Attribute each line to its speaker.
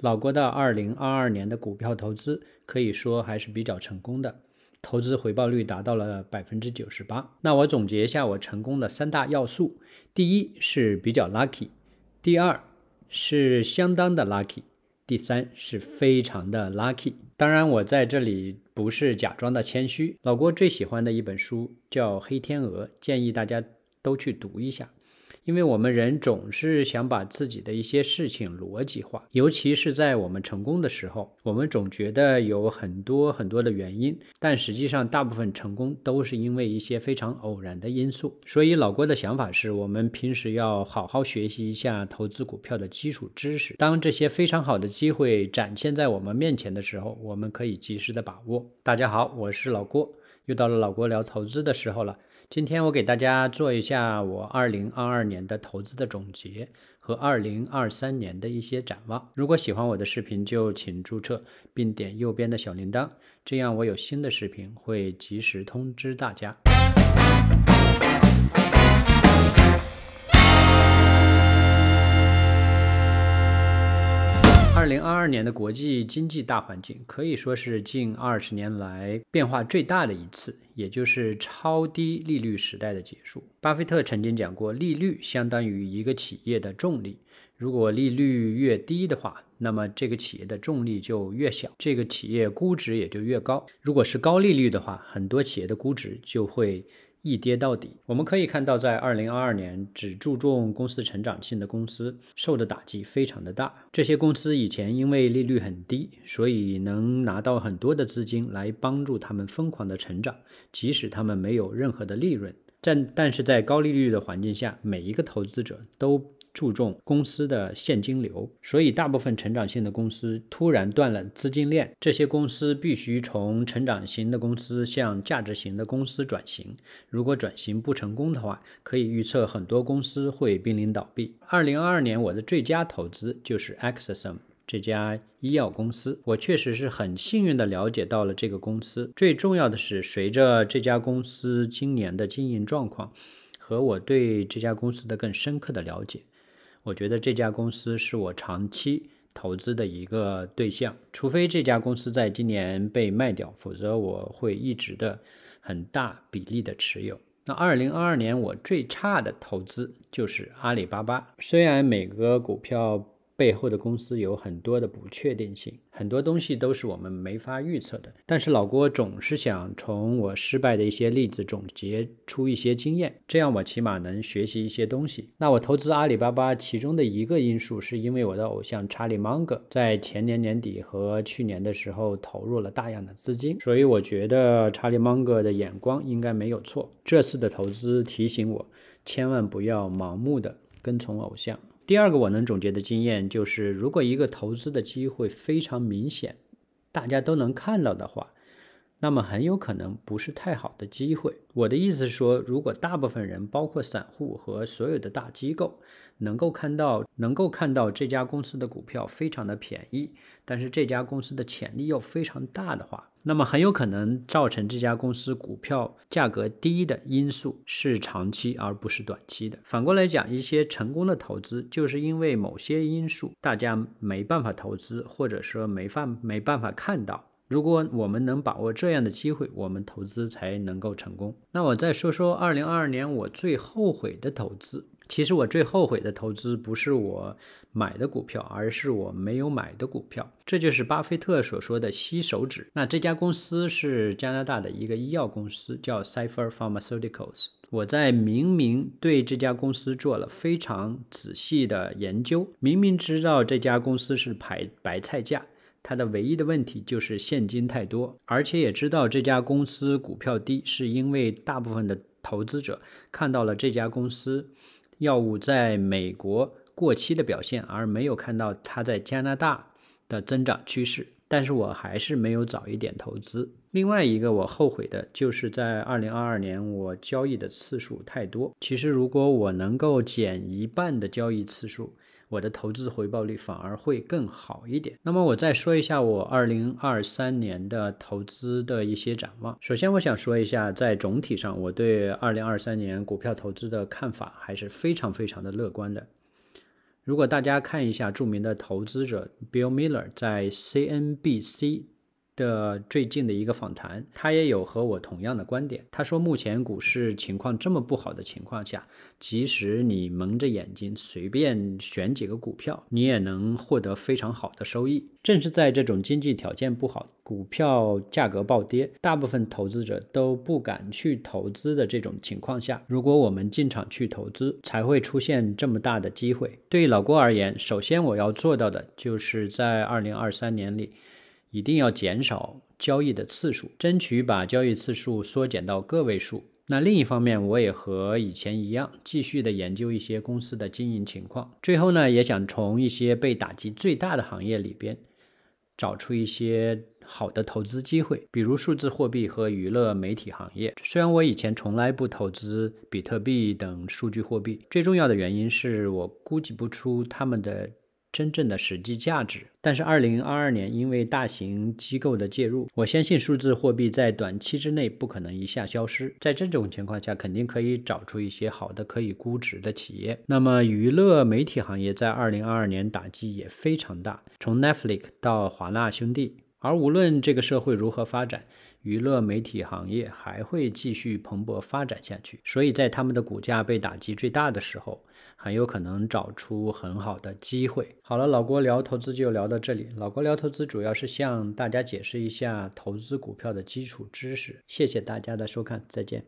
Speaker 1: 老郭的二零二二年的股票投资可以说还是比较成功的，投资回报率达到了百分之九十八。那我总结一下我成功的三大要素：第一是比较 lucky，第二是相当的 lucky，第三是非常的 lucky。当然，我在这里不是假装的谦虚。老郭最喜欢的一本书叫《黑天鹅》，建议大家都去读一下。因为我们人总是想把自己的一些事情逻辑化，尤其是在我们成功的时候，我们总觉得有很多很多的原因，但实际上大部分成功都是因为一些非常偶然的因素。所以老郭的想法是，我们平时要好好学习一下投资股票的基础知识。当这些非常好的机会展现在我们面前的时候，我们可以及时的把握。大家好，我是老郭。又到了老郭聊投资的时候了。今天我给大家做一下我二零二二年的投资的总结和二零二三年的一些展望。如果喜欢我的视频，就请注册并点右边的小铃铛，这样我有新的视频会及时通知大家。二零二二年的国际经济大环境可以说是近二十年来变化最大的一次，也就是超低利率时代的结束。巴菲特曾经讲过，利率相当于一个企业的重力，如果利率越低的话，那么这个企业的重力就越小，这个企业估值也就越高。如果是高利率的话，很多企业的估值就会。一跌到底，我们可以看到，在二零二二年，只注重公司成长性的公司受的打击非常的大。这些公司以前因为利率很低，所以能拿到很多的资金来帮助他们疯狂的成长，即使他们没有任何的利润。但但是在高利率的环境下，每一个投资者都。注重公司的现金流，所以大部分成长型的公司突然断了资金链。这些公司必须从成长型的公司向价值型的公司转型。如果转型不成功的话，可以预测很多公司会濒临倒闭。二零二二年我的最佳投资就是 a c e s m 这家医药公司。我确实是很幸运地了解到了这个公司。最重要的是，随着这家公司今年的经营状况和我对这家公司的更深刻的了解。我觉得这家公司是我长期投资的一个对象，除非这家公司在今年被卖掉，否则我会一直的很大比例的持有。那二零二二年我最差的投资就是阿里巴巴，虽然每个股票。背后的公司有很多的不确定性，很多东西都是我们没法预测的。但是老郭总是想从我失败的一些例子总结出一些经验，这样我起码能学习一些东西。那我投资阿里巴巴，其中的一个因素是因为我的偶像查理芒格在前年年底和去年的时候投入了大量的资金，所以我觉得查理芒格的眼光应该没有错。这次的投资提醒我，千万不要盲目的跟从偶像。第二个我能总结的经验就是，如果一个投资的机会非常明显，大家都能看到的话。那么很有可能不是太好的机会。我的意思是说，如果大部分人，包括散户和所有的大机构，能够看到能够看到这家公司的股票非常的便宜，但是这家公司的潜力又非常大的话，那么很有可能造成这家公司股票价格低的因素是长期而不是短期的。反过来讲，一些成功的投资就是因为某些因素大家没办法投资，或者说没办没办法看到。如果我们能把握这样的机会，我们投资才能够成功。那我再说说二零二二年我最后悔的投资。其实我最后悔的投资不是我买的股票，而是我没有买的股票。这就是巴菲特所说的“吸手指”。那这家公司是加拿大的一个医药公司，叫 Cipher Pharmaceuticals。我在明明对这家公司做了非常仔细的研究，明明知道这家公司是排白菜价。它的唯一的问题就是现金太多，而且也知道这家公司股票低，是因为大部分的投资者看到了这家公司药物在美国过期的表现，而没有看到它在加拿大的增长趋势。但是我还是没有早一点投资。另外一个我后悔的就是在二零二二年我交易的次数太多。其实如果我能够减一半的交易次数。我的投资回报率反而会更好一点。那么我再说一下我二零二三年的投资的一些展望。首先，我想说一下，在总体上，我对二零二三年股票投资的看法还是非常非常的乐观的。如果大家看一下著名的投资者 Bill Miller 在 CNBC。的最近的一个访谈，他也有和我同样的观点。他说，目前股市情况这么不好的情况下，即使你蒙着眼睛随便选几个股票，你也能获得非常好的收益。正是在这种经济条件不好、股票价格暴跌、大部分投资者都不敢去投资的这种情况下，如果我们进场去投资，才会出现这么大的机会。对老郭而言，首先我要做到的就是在二零二三年里。一定要减少交易的次数，争取把交易次数缩减到个位数。那另一方面，我也和以前一样，继续的研究一些公司的经营情况。最后呢，也想从一些被打击最大的行业里边，找出一些好的投资机会，比如数字货币和娱乐媒体行业。虽然我以前从来不投资比特币等数据货币，最重要的原因是我估计不出他们的。真正的实际价值，但是二零二二年因为大型机构的介入，我相信数字货币在短期之内不可能一下消失。在这种情况下，肯定可以找出一些好的可以估值的企业。那么娱乐媒体行业在二零二二年打击也非常大，从 Netflix 到华纳兄弟。而无论这个社会如何发展，娱乐媒体行业还会继续蓬勃发展下去。所以在他们的股价被打击最大的时候，很有可能找出很好的机会。好了，老郭聊投资就聊到这里。老郭聊投资主要是向大家解释一下投资股票的基础知识。谢谢大家的收看，再见。